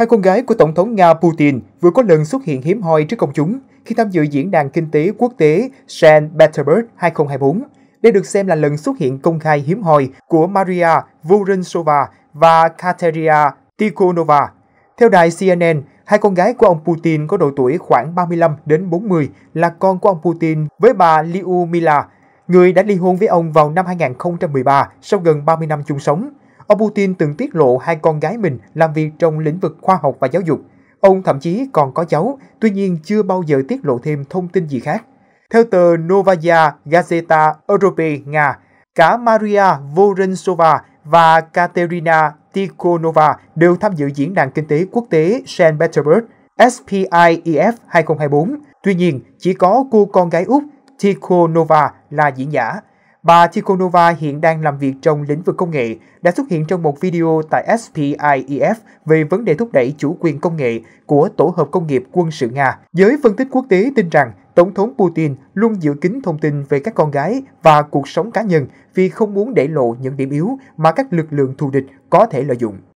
Hai con gái của Tổng thống Nga Putin vừa có lần xuất hiện hiếm hoi trước công chúng khi tham dự Diễn đàn Kinh tế Quốc tế St. Petersburg 2024. Đây được xem là lần xuất hiện công khai hiếm hoi của Maria Vorontsova và Katerina Tikhonova. Theo đài CNN, hai con gái của ông Putin có độ tuổi khoảng 35 đến 40 là con của ông Putin với bà liu mila người đã ly hôn với ông vào năm 2013 sau gần 30 năm chung sống. Ông Putin từng tiết lộ hai con gái mình làm việc trong lĩnh vực khoa học và giáo dục. Ông thậm chí còn có cháu, tuy nhiên chưa bao giờ tiết lộ thêm thông tin gì khác. Theo tờ Novaya Gazeta Europe Nga, cả Maria Vorensova và Katerina Tikhonova đều tham dự diễn đàn kinh tế quốc tế St. Petersburg SPIEF 2024. Tuy nhiên, chỉ có cô con gái Úc Tikhonova là diễn giả. Bà Tikhonova hiện đang làm việc trong lĩnh vực công nghệ, đã xuất hiện trong một video tại SPIEF về vấn đề thúc đẩy chủ quyền công nghệ của Tổ hợp Công nghiệp Quân sự Nga. Giới phân tích quốc tế tin rằng Tổng thống Putin luôn giữ kín thông tin về các con gái và cuộc sống cá nhân vì không muốn để lộ những điểm yếu mà các lực lượng thù địch có thể lợi dụng.